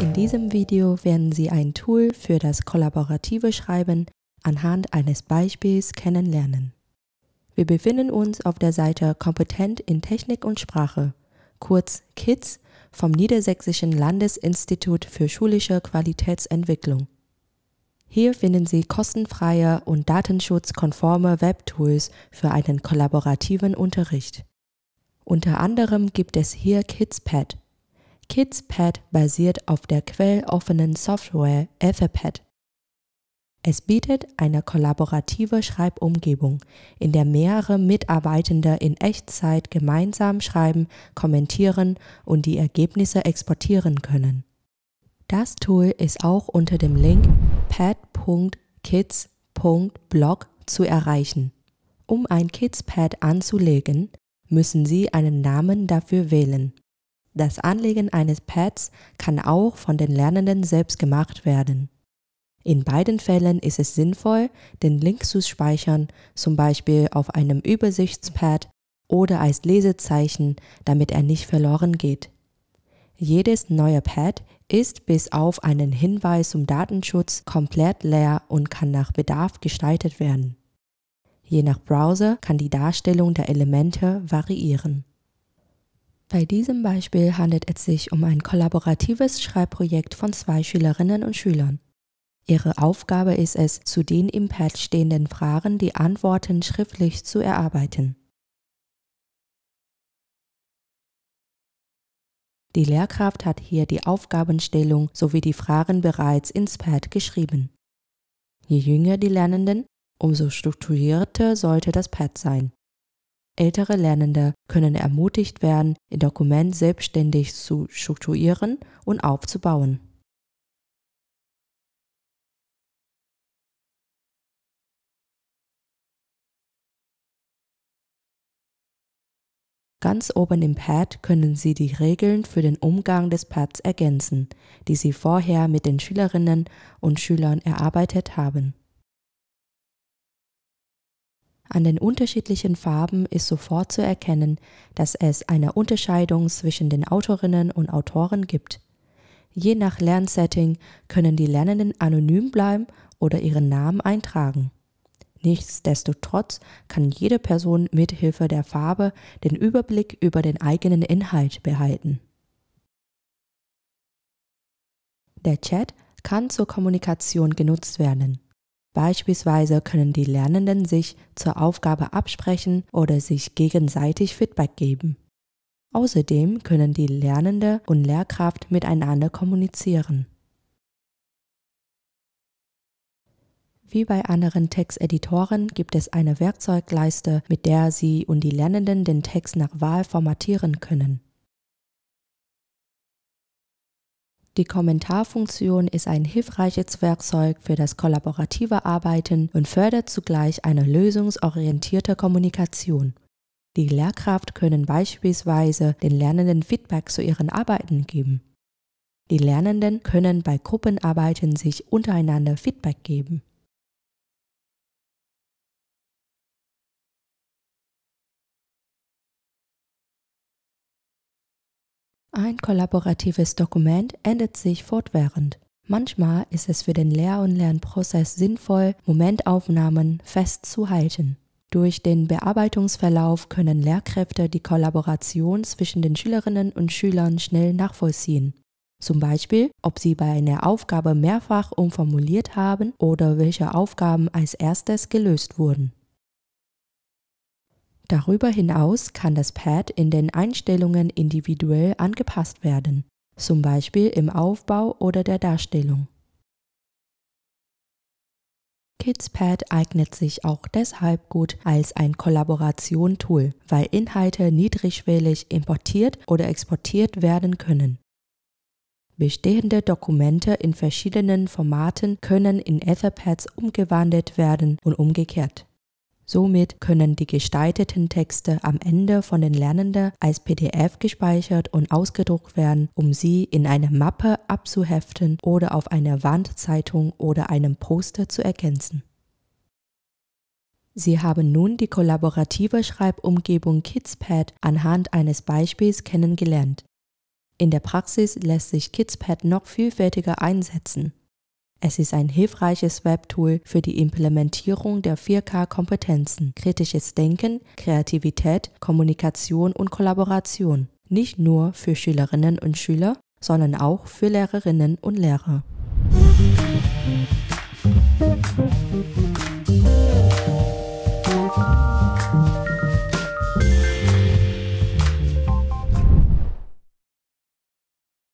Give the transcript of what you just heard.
In diesem Video werden Sie ein Tool für das kollaborative Schreiben anhand eines Beispiels kennenlernen. Wir befinden uns auf der Seite Kompetent in Technik und Sprache, kurz KITS vom Niedersächsischen Landesinstitut für schulische Qualitätsentwicklung. Hier finden Sie kostenfreie und datenschutzkonforme Webtools für einen kollaborativen Unterricht. Unter anderem gibt es hier KidsPad. KidsPad basiert auf der quelloffenen Software Etherpad. Es bietet eine kollaborative Schreibumgebung, in der mehrere Mitarbeitende in Echtzeit gemeinsam schreiben, kommentieren und die Ergebnisse exportieren können. Das Tool ist auch unter dem Link pad.kids.blog zu erreichen. Um ein KidsPad anzulegen, müssen Sie einen Namen dafür wählen. Das Anlegen eines Pads kann auch von den Lernenden selbst gemacht werden. In beiden Fällen ist es sinnvoll, den Link zu speichern, zum Beispiel auf einem Übersichtspad oder als Lesezeichen, damit er nicht verloren geht. Jedes neue Pad ist bis auf einen Hinweis zum Datenschutz komplett leer und kann nach Bedarf gestaltet werden. Je nach Browser kann die Darstellung der Elemente variieren. Bei diesem Beispiel handelt es sich um ein kollaboratives Schreibprojekt von zwei Schülerinnen und Schülern. Ihre Aufgabe ist es, zu den im Pad stehenden Fragen die Antworten schriftlich zu erarbeiten. Die Lehrkraft hat hier die Aufgabenstellung sowie die Fragen bereits ins Pad geschrieben. Je jünger die Lernenden, Umso strukturierter sollte das Pad sein. Ältere Lernende können ermutigt werden, ihr Dokument selbstständig zu strukturieren und aufzubauen. Ganz oben im Pad können Sie die Regeln für den Umgang des Pads ergänzen, die Sie vorher mit den Schülerinnen und Schülern erarbeitet haben. An den unterschiedlichen Farben ist sofort zu erkennen, dass es eine Unterscheidung zwischen den Autorinnen und Autoren gibt. Je nach Lernsetting können die Lernenden anonym bleiben oder ihren Namen eintragen. Nichtsdestotrotz kann jede Person mithilfe der Farbe den Überblick über den eigenen Inhalt behalten. Der Chat kann zur Kommunikation genutzt werden. Beispielsweise können die Lernenden sich zur Aufgabe absprechen oder sich gegenseitig Feedback geben. Außerdem können die Lernende und Lehrkraft miteinander kommunizieren. Wie bei anderen Texteditoren gibt es eine Werkzeugleiste, mit der Sie und die Lernenden den Text nach Wahl formatieren können. Die Kommentarfunktion ist ein hilfreiches Werkzeug für das kollaborative Arbeiten und fördert zugleich eine lösungsorientierte Kommunikation. Die Lehrkraft können beispielsweise den Lernenden Feedback zu ihren Arbeiten geben. Die Lernenden können bei Gruppenarbeiten sich untereinander Feedback geben. Ein kollaboratives Dokument ändert sich fortwährend. Manchmal ist es für den Lehr- und Lernprozess sinnvoll, Momentaufnahmen festzuhalten. Durch den Bearbeitungsverlauf können Lehrkräfte die Kollaboration zwischen den Schülerinnen und Schülern schnell nachvollziehen. Zum Beispiel, ob sie bei einer Aufgabe mehrfach umformuliert haben oder welche Aufgaben als erstes gelöst wurden. Darüber hinaus kann das Pad in den Einstellungen individuell angepasst werden, zum Beispiel im Aufbau oder der Darstellung. KidsPad eignet sich auch deshalb gut als ein Kollaboration-Tool, weil Inhalte niedrigschwellig importiert oder exportiert werden können. Bestehende Dokumente in verschiedenen Formaten können in Etherpads umgewandelt werden und umgekehrt. Somit können die gestalteten Texte am Ende von den Lernenden als PDF gespeichert und ausgedruckt werden, um sie in eine Mappe abzuheften oder auf einer Wandzeitung oder einem Poster zu ergänzen. Sie haben nun die kollaborative Schreibumgebung KidsPad anhand eines Beispiels kennengelernt. In der Praxis lässt sich KidsPad noch vielfältiger einsetzen. Es ist ein hilfreiches Webtool für die Implementierung der 4K-Kompetenzen, kritisches Denken, Kreativität, Kommunikation und Kollaboration. Nicht nur für Schülerinnen und Schüler, sondern auch für Lehrerinnen und Lehrer. Musik